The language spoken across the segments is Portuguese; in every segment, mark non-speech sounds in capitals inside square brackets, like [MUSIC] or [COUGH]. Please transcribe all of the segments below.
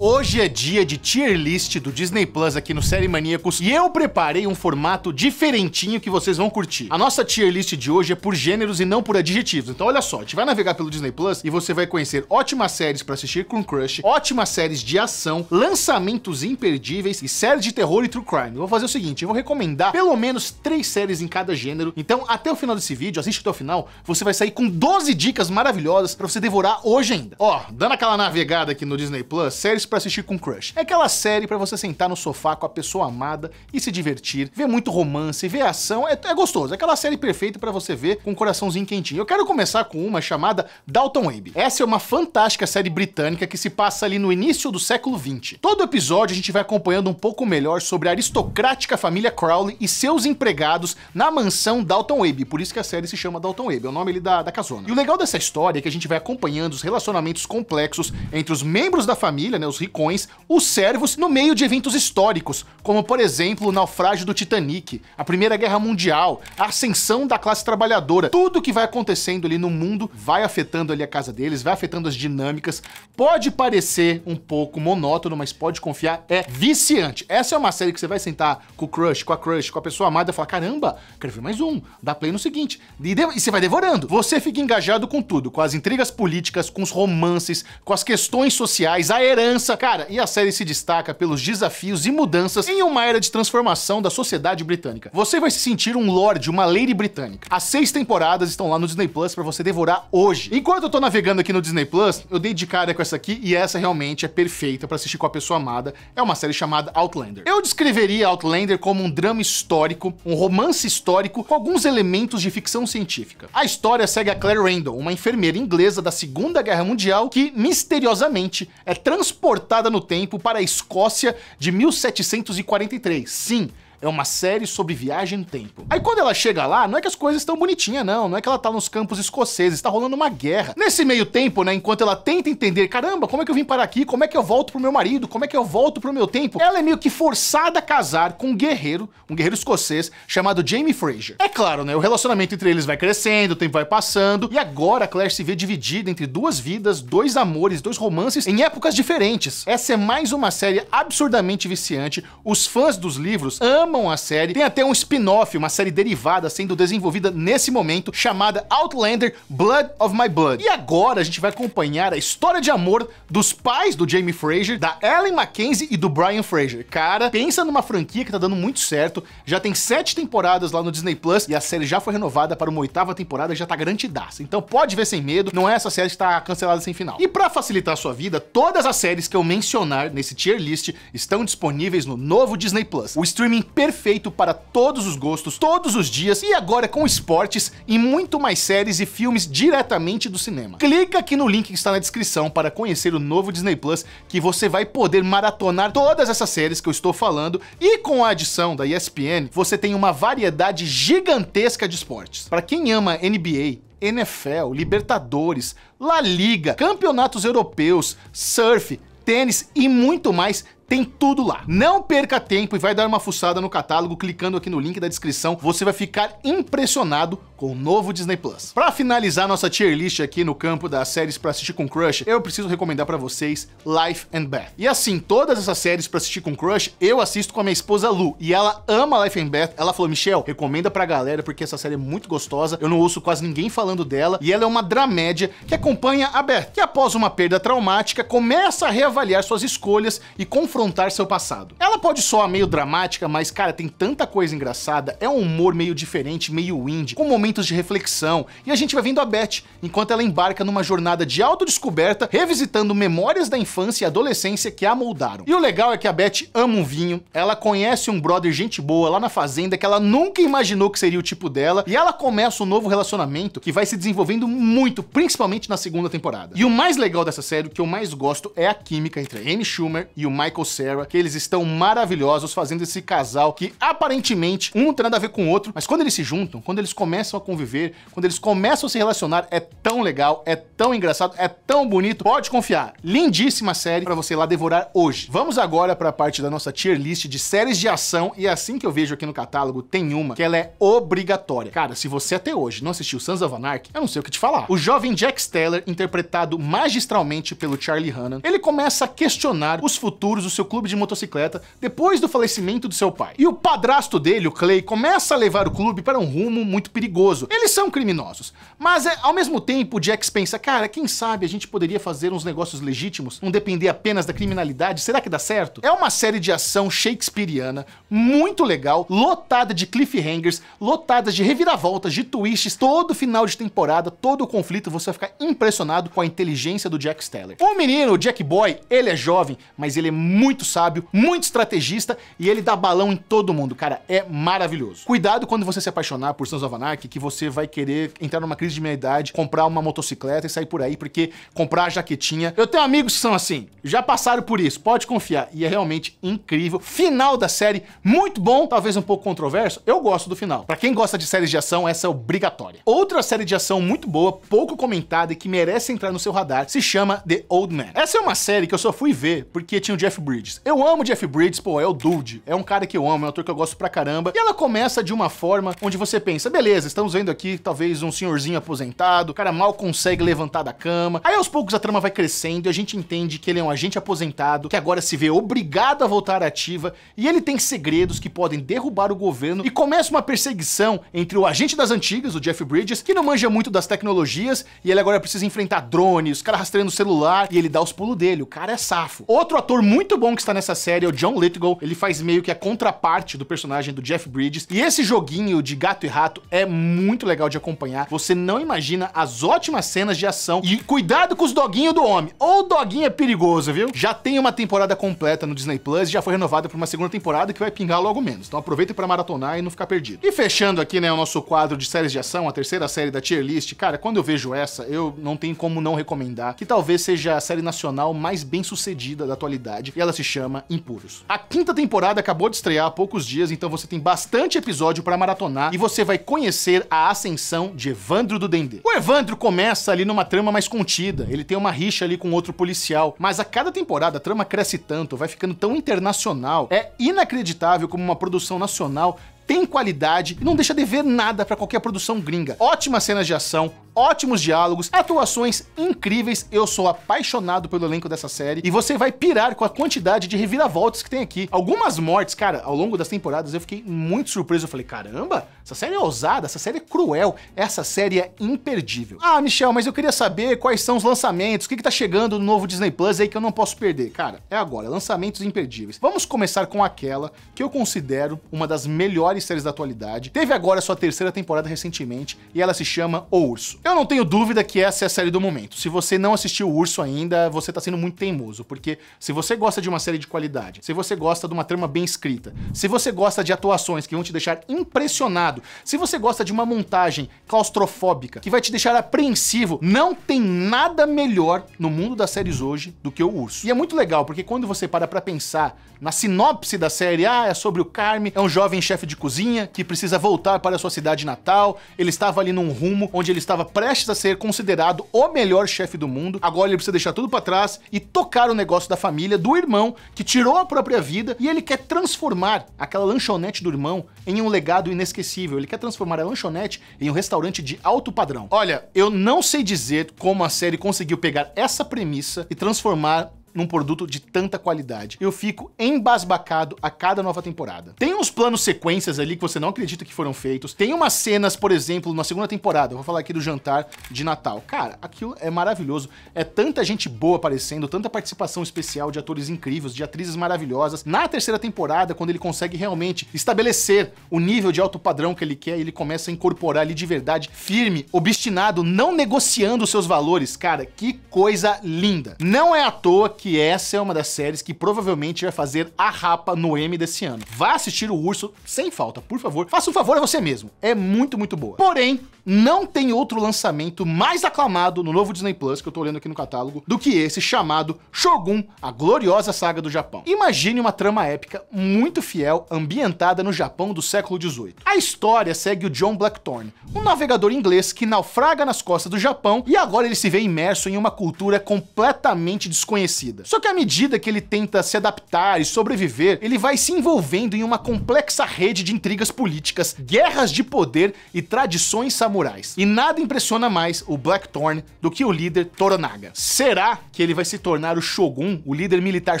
Hoje é dia de tier list do Disney Plus aqui no Série Maníacos e eu preparei um formato diferentinho que vocês vão curtir. A nossa tier list de hoje é por gêneros e não por adjetivos. Então olha só, a gente vai navegar pelo Disney Plus e você vai conhecer ótimas séries para assistir com crush, ótimas séries de ação, lançamentos imperdíveis e séries de terror e true crime. Eu vou fazer o seguinte, eu vou recomendar pelo menos três séries em cada gênero. Então até o final desse vídeo, assiste até o final, você vai sair com 12 dicas maravilhosas para você devorar hoje ainda. Ó, dando aquela navegada aqui no Disney Plus, séries para assistir com crush. É aquela série para você sentar no sofá com a pessoa amada e se divertir, ver muito romance, ver ação, é, é gostoso. É aquela série perfeita para você ver com um coraçãozinho quentinho. Eu quero começar com uma chamada Dalton Abe. Essa é uma fantástica série britânica que se passa ali no início do século 20. Todo episódio a gente vai acompanhando um pouco melhor sobre a aristocrática família Crowley e seus empregados na mansão Dalton Abe, por isso que a série se chama Dalton Abe, é o nome ali da, da casona. E o legal dessa história é que a gente vai acompanhando os relacionamentos complexos entre os membros da família, né, os ricões, os servos no meio de eventos históricos, como por exemplo o naufrágio do Titanic, a Primeira Guerra Mundial, a ascensão da classe trabalhadora. Tudo que vai acontecendo ali no mundo vai afetando ali a casa deles, vai afetando as dinâmicas. Pode parecer um pouco monótono, mas pode confiar, é viciante. Essa é uma série que você vai sentar com o crush, com a crush, com a pessoa amada e falar: caramba, quero ver mais um, dá play no seguinte. E, e você vai devorando. Você fica engajado com tudo, com as intrigas políticas, com os romances, com as questões sociais, a herança Cara, e a série se destaca pelos desafios e mudanças em uma era de transformação da sociedade britânica. Você vai se sentir um lord, uma lady britânica. As seis temporadas estão lá no Disney Plus para você devorar hoje. Enquanto eu tô navegando aqui no Disney Plus, eu dei de cara com essa aqui e essa realmente é perfeita para assistir com a pessoa amada. É uma série chamada Outlander. Eu descreveria Outlander como um drama histórico, um romance histórico com alguns elementos de ficção científica. A história segue a Claire Randall, uma enfermeira inglesa da Segunda Guerra Mundial que misteriosamente é transportada portada no tempo para a Escócia de 1743. Sim, é uma série sobre viagem no tempo. Aí quando ela chega lá, não é que as coisas estão bonitinhas, não. Não é que ela tá nos campos escoceses, tá rolando uma guerra. Nesse meio tempo, né, enquanto ela tenta entender, caramba, como é que eu vim para aqui? Como é que eu volto pro meu marido? Como é que eu volto pro meu tempo? Ela é meio que forçada a casar com um guerreiro, um guerreiro escocês, chamado Jamie Fraser. É claro, né, o relacionamento entre eles vai crescendo, o tempo vai passando, e agora a Claire se vê dividida entre duas vidas, dois amores, dois romances, em épocas diferentes. Essa é mais uma série absurdamente viciante, os fãs dos livros amam amam a série. Tem até um spin-off, uma série derivada sendo desenvolvida nesse momento, chamada Outlander Blood of My Blood. E agora a gente vai acompanhar a história de amor dos pais do Jamie Fraser, da Ellen Mackenzie e do Brian Fraser. Cara, pensa numa franquia que tá dando muito certo, já tem sete temporadas lá no Disney Plus e a série já foi renovada para uma oitava temporada e já tá garantidaça. Então pode ver sem medo, não é essa série que tá cancelada sem final. E para facilitar a sua vida, todas as séries que eu mencionar nesse tier list estão disponíveis no novo Disney Plus. O streaming perfeito para todos os gostos, todos os dias e agora com esportes e muito mais séries e filmes diretamente do cinema. Clica aqui no link que está na descrição para conhecer o novo Disney Plus que você vai poder maratonar todas essas séries que eu estou falando e com a adição da ESPN você tem uma variedade gigantesca de esportes. Para quem ama NBA, NFL, Libertadores, La Liga, campeonatos europeus, surf, tênis e muito mais tem tudo lá. Não perca tempo e vai dar uma fuçada no catálogo clicando aqui no link da descrição. Você vai ficar impressionado com o novo Disney Plus. Para finalizar nossa tier list aqui no campo das séries para assistir com crush, eu preciso recomendar para vocês Life and Beth. E assim, todas essas séries para assistir com crush, eu assisto com a minha esposa Lu, e ela ama Life and Beth. Ela falou: "Michel, recomenda pra galera porque essa série é muito gostosa. Eu não ouço quase ninguém falando dela e ela é uma dramédia que acompanha a Beth, que após uma perda traumática começa a reavaliar suas escolhas e com confrontar seu passado. Ela pode soar meio dramática, mas cara, tem tanta coisa engraçada, é um humor meio diferente, meio indie, com momentos de reflexão, e a gente vai vendo a Beth, enquanto ela embarca numa jornada de autodescoberta, revisitando memórias da infância e adolescência que a moldaram. E o legal é que a Beth ama um vinho, ela conhece um brother gente boa lá na fazenda que ela nunca imaginou que seria o tipo dela, e ela começa um novo relacionamento que vai se desenvolvendo muito, principalmente na segunda temporada. E o mais legal dessa série, o que eu mais gosto, é a química entre Amy Schumer e o Michael Sarah, que eles estão maravilhosos fazendo esse casal que aparentemente um não tem nada a ver com o outro, mas quando eles se juntam, quando eles começam a conviver, quando eles começam a se relacionar, é tão legal, é tão engraçado, é tão bonito. Pode confiar. Lindíssima série para você lá devorar hoje. Vamos agora para a parte da nossa tier list de séries de ação e é assim que eu vejo aqui no catálogo tem uma que ela é obrigatória. Cara, se você até hoje não assistiu Sons of Anarchy, eu não sei o que te falar. O jovem Jack Steller, interpretado magistralmente pelo Charlie Hunnam, ele começa a questionar os futuros, os seu clube de motocicleta depois do falecimento do seu pai. E o padrasto dele, o Clay, começa a levar o clube para um rumo muito perigoso. Eles são criminosos, mas é, ao mesmo tempo o Jax pensa, cara, quem sabe a gente poderia fazer uns negócios legítimos, não depender apenas da criminalidade, será que dá certo? É uma série de ação shakespeariana, muito legal, lotada de cliffhangers, lotada de reviravoltas, de twists, todo final de temporada, todo o conflito, você vai ficar impressionado com a inteligência do Jack Steller. O menino, o Jack Boy, ele é jovem, mas ele é muito muito sábio, muito estrategista e ele dá balão em todo mundo, cara, é maravilhoso. Cuidado quando você se apaixonar por Sons of Anarchy, que você vai querer entrar numa crise de meia-idade, comprar uma motocicleta e sair por aí, porque comprar a jaquetinha... Eu tenho amigos que são assim, já passaram por isso, pode confiar, e é realmente incrível. Final da série, muito bom, talvez um pouco controverso, eu gosto do final. Pra quem gosta de séries de ação, essa é obrigatória. Outra série de ação muito boa, pouco comentada e que merece entrar no seu radar, se chama The Old Man. Essa é uma série que eu só fui ver porque tinha o Jeff Bridges, Bridges. Eu amo Jeff Bridges, pô, é o dude. É um cara que eu amo, é um ator que eu gosto pra caramba. E ela começa de uma forma onde você pensa, beleza, estamos vendo aqui talvez um senhorzinho aposentado, o cara mal consegue levantar da cama. Aí aos poucos a trama vai crescendo e a gente entende que ele é um agente aposentado, que agora se vê obrigado a voltar ativa e ele tem segredos que podem derrubar o governo e começa uma perseguição entre o agente das antigas, o Jeff Bridges, que não manja muito das tecnologias e ele agora precisa enfrentar drones, os caras rastreando o celular e ele dá os pulos dele, o cara é safo. Outro ator muito que está nessa série é o John Lithgow. Ele faz meio que a contraparte do personagem do Jeff Bridges. E esse joguinho de gato e rato é muito legal de acompanhar. Você não imagina as ótimas cenas de ação. E cuidado com os doguinhos do homem. Ou o doguinho é perigoso, viu? Já tem uma temporada completa no Disney Plus e já foi renovada para uma segunda temporada que vai pingar logo menos. Então aproveita para maratonar e não ficar perdido. E fechando aqui, né, o nosso quadro de séries de ação, a terceira série da tier list. Cara, quando eu vejo essa, eu não tenho como não recomendar, que talvez seja a série nacional mais bem sucedida da atualidade. E ela se chama Impuros. A quinta temporada acabou de estrear há poucos dias, então você tem bastante episódio para maratonar e você vai conhecer a ascensão de Evandro do Dendê. O Evandro começa ali numa trama mais contida, ele tem uma rixa ali com outro policial, mas a cada temporada a trama cresce tanto, vai ficando tão internacional, é inacreditável como uma produção nacional tem qualidade e não deixa de ver nada para qualquer produção gringa. Ótimas cenas de ação, ótimos diálogos, atuações incríveis. Eu sou apaixonado pelo elenco dessa série e você vai pirar com a quantidade de reviravoltas que tem aqui. Algumas mortes, cara, ao longo das temporadas eu fiquei muito surpreso. Eu falei, caramba, essa série é ousada, essa série é cruel, essa série é imperdível. Ah, Michel, mas eu queria saber quais são os lançamentos, o que, que tá chegando no novo Disney Plus aí que eu não posso perder. Cara, é agora, lançamentos imperdíveis. Vamos começar com aquela que eu considero uma das melhores séries da atualidade. Teve agora sua terceira temporada recentemente e ela se chama O Urso. Eu não tenho dúvida que essa é a série do momento. Se você não assistiu o Urso ainda, você tá sendo muito teimoso, porque se você gosta de uma série de qualidade, se você gosta de uma trama bem escrita, se você gosta de atuações que vão te deixar impressionado, se você gosta de uma montagem claustrofóbica que vai te deixar apreensivo, não tem nada melhor no mundo das séries hoje do que o Urso. E é muito legal, porque quando você para pra pensar na sinopse da série, ah, é sobre o Carme, é um jovem chefe de cozinha que precisa voltar para sua cidade natal, ele estava ali num rumo onde ele estava prestes a ser considerado o melhor chefe do mundo. Agora ele precisa deixar tudo para trás e tocar o negócio da família, do irmão, que tirou a própria vida e ele quer transformar aquela lanchonete do irmão em um legado inesquecível. Ele quer transformar a lanchonete em um restaurante de alto padrão. Olha, eu não sei dizer como a série conseguiu pegar essa premissa e transformar num produto de tanta qualidade. Eu fico embasbacado a cada nova temporada. Tem uns planos sequências ali que você não acredita que foram feitos. Tem umas cenas, por exemplo, na segunda temporada, vou falar aqui do jantar de Natal. Cara, aquilo é maravilhoso. É tanta gente boa aparecendo, tanta participação especial de atores incríveis, de atrizes maravilhosas. Na terceira temporada, quando ele consegue realmente estabelecer o nível de alto padrão que ele quer, ele começa a incorporar ali de verdade, firme, obstinado, não negociando seus valores. Cara, que coisa linda. Não é à toa que que essa é uma das séries que provavelmente vai fazer a rapa no M desse ano. Vá assistir o Urso sem falta, por favor. Faça um favor a você mesmo. É muito, muito boa. Porém, não tem outro lançamento mais aclamado no novo Disney Plus, que eu tô olhando aqui no catálogo, do que esse chamado Shogun, a gloriosa saga do Japão. Imagine uma trama épica muito fiel, ambientada no Japão do século XVIII. A história segue o John Blackthorne, um navegador inglês que naufraga nas costas do Japão e agora ele se vê imerso em uma cultura completamente desconhecida. Só que à medida que ele tenta se adaptar e sobreviver, ele vai se envolvendo em uma complexa rede de intrigas políticas, guerras de poder e tradições samurais samurais. E nada impressiona mais o Blackthorn do que o líder Toronaga. Será que ele vai se tornar o Shogun, o líder militar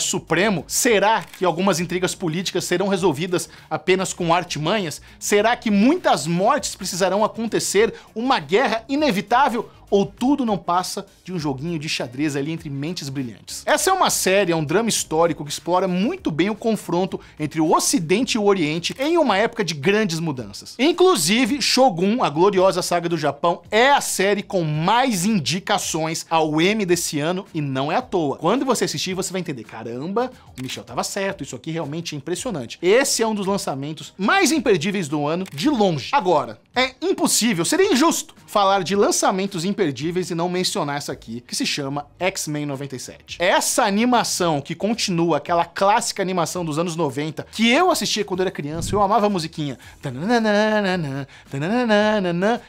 supremo? Será que algumas intrigas políticas serão resolvidas apenas com artimanhas? Será que muitas mortes precisarão acontecer? Uma guerra inevitável? ou tudo não passa de um joguinho de xadrez ali entre mentes brilhantes. Essa é uma série, é um drama histórico que explora muito bem o confronto entre o Ocidente e o Oriente em uma época de grandes mudanças. Inclusive, Shogun, a gloriosa saga do Japão, é a série com mais indicações ao M desse ano e não é à toa. Quando você assistir, você vai entender, caramba, o Michel tava certo, isso aqui realmente é impressionante. Esse é um dos lançamentos mais imperdíveis do ano, de longe. Agora, é impossível, seria injusto falar de lançamentos imperdíveis imperdíveis e não mencionar essa aqui, que se chama X-Men 97. É essa animação que continua aquela clássica animação dos anos 90, que eu assistia quando era criança, eu amava a musiquinha.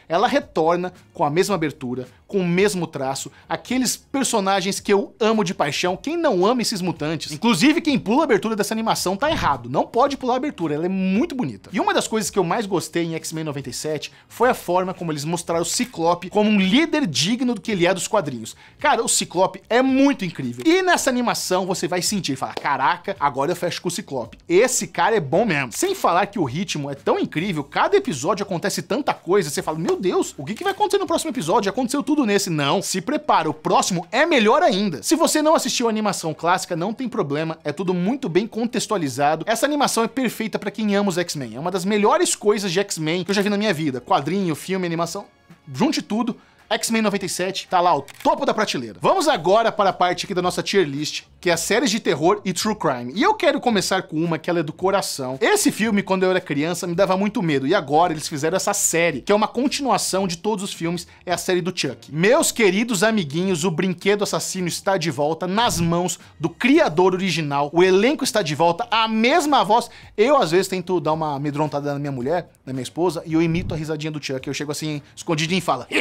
Ela retorna com a mesma abertura, com o mesmo traço, aqueles personagens que eu amo de paixão, quem não ama esses mutantes? Inclusive, quem pula a abertura dessa animação tá errado, não pode pular a abertura, ela é muito bonita. E uma das coisas que eu mais gostei em X-Men 97 foi a forma como eles mostraram o Ciclope como um líder digno do que ele é dos quadrinhos. Cara, o Ciclope é muito incrível. E nessa animação você vai sentir, falar, caraca, agora eu fecho com o Ciclope. Esse cara é bom mesmo. Sem falar que o ritmo é tão incrível, cada episódio acontece tanta coisa, você fala, meu Deus, o que, que vai acontecer no próximo episódio? Aconteceu tudo tudo nesse. Não, se prepara, o próximo é melhor ainda. Se você não assistiu a animação clássica, não tem problema, é tudo muito bem contextualizado. Essa animação é perfeita para quem ama os X-Men. É uma das melhores coisas de X-Men que eu já vi na minha vida. Quadrinho, filme, animação, junte tudo. X-Men 97 tá lá, o topo da prateleira. Vamos agora para a parte aqui da nossa tier list que é séries de terror e true crime. E eu quero começar com uma que ela é do coração. Esse filme, quando eu era criança, me dava muito medo. E agora eles fizeram essa série, que é uma continuação de todos os filmes, é a série do Chuck. Meus queridos amiguinhos, o brinquedo assassino está de volta nas mãos do criador original. O elenco está de volta, a mesma voz. Eu, às vezes, tento dar uma amedrontada na minha mulher, na minha esposa, e eu imito a risadinha do Chuck. Eu chego assim, escondidinho e falo... [LAUGHS]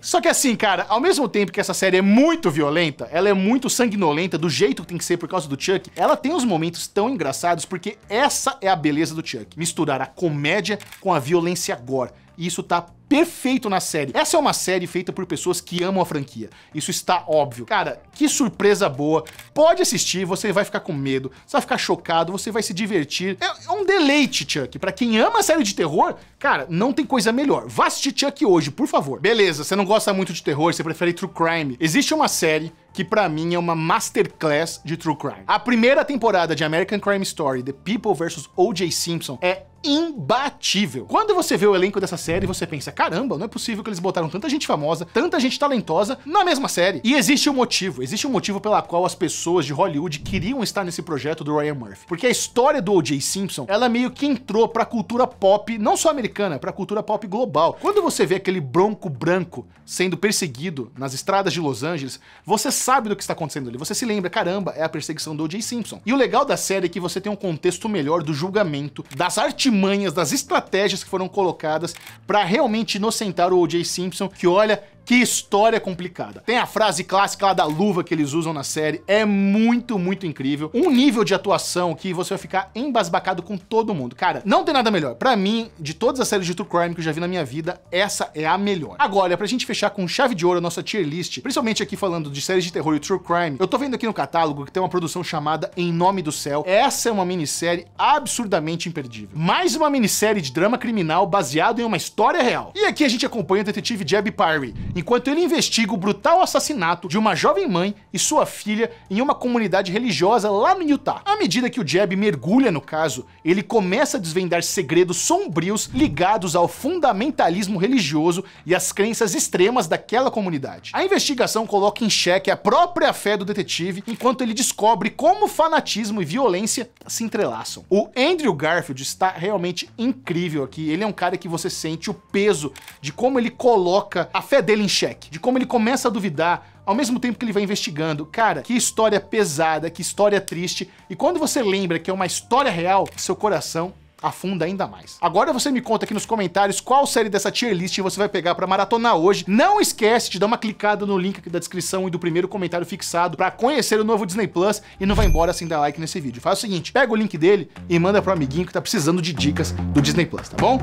Só que assim, cara, ao mesmo tempo que essa série é muito violenta, ela é muito sanguinolenta, violenta, do jeito que tem que ser por causa do Chuck, ela tem uns momentos tão engraçados porque essa é a beleza do Chuck. Misturar a comédia com a violência gore. E isso tá perfeito na série. Essa é uma série feita por pessoas que amam a franquia. Isso está óbvio. Cara, que surpresa boa. Pode assistir, você vai ficar com medo, você vai ficar chocado, você vai se divertir. É, é um deleite, Chuck. Pra quem ama série de terror, cara, não tem coisa melhor. Vá assistir Chuck hoje, por favor. Beleza, você não gosta muito de terror, você prefere true crime. Existe uma série que para mim é uma masterclass de true crime. A primeira temporada de American Crime Story, The People vs. O.J. Simpson, é imbatível. Quando você vê o elenco dessa série, você pensa, caramba, não é possível que eles botaram tanta gente famosa, tanta gente talentosa na mesma série. E existe um motivo, existe um motivo pela qual as pessoas de Hollywood queriam estar nesse projeto do Ryan Murphy. Porque a história do O.J. Simpson, ela meio que entrou pra cultura pop, não só americana, pra cultura pop global. Quando você vê aquele bronco branco sendo perseguido nas estradas de Los Angeles, você sabe do que está acontecendo ali. Você se lembra, caramba, é a perseguição do O.J. Simpson. E o legal da série é que você tem um contexto melhor do julgamento, das artimanhas, das estratégias que foram colocadas para realmente inocentar o O.J. Simpson, que olha, que história complicada. Tem a frase clássica lá da luva que eles usam na série, é muito, muito incrível. Um nível de atuação que você vai ficar embasbacado com todo mundo. Cara, não tem nada melhor. Pra mim, de todas as séries de True Crime que eu já vi na minha vida, essa é a melhor. Agora, pra gente fechar com chave de ouro a nossa tier list, principalmente aqui falando de séries de terror e True Crime, eu tô vendo aqui no catálogo que tem uma produção chamada Em Nome do Céu. Essa é uma minissérie absurdamente imperdível. Mais uma minissérie de drama criminal baseado em uma história real. E aqui a gente acompanha o detetive Jeb Parry, enquanto ele investiga o brutal assassinato de uma jovem mãe e sua filha em uma comunidade religiosa lá no Utah. À medida que o Jeb mergulha no caso, ele começa a desvendar segredos sombrios ligados ao fundamentalismo religioso e às crenças extremas daquela comunidade. A investigação coloca em xeque a própria fé do detetive, enquanto ele descobre como fanatismo e violência se entrelaçam. O Andrew Garfield está realmente incrível aqui, ele é um cara que você sente o peso de como ele coloca a fé dele em xeque, de como ele começa a duvidar ao mesmo tempo que ele vai investigando. Cara, que história pesada, que história triste. E quando você lembra que é uma história real, seu coração afunda ainda mais. Agora você me conta aqui nos comentários qual série dessa tier list você vai pegar para maratonar hoje. Não esquece de dar uma clicada no link aqui da descrição e do primeiro comentário fixado para conhecer o novo Disney Plus e não vai embora sem dar like nesse vídeo. Faz o seguinte, pega o link dele e manda pro amiguinho que tá precisando de dicas do Disney Plus, tá bom?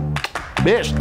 Beijo.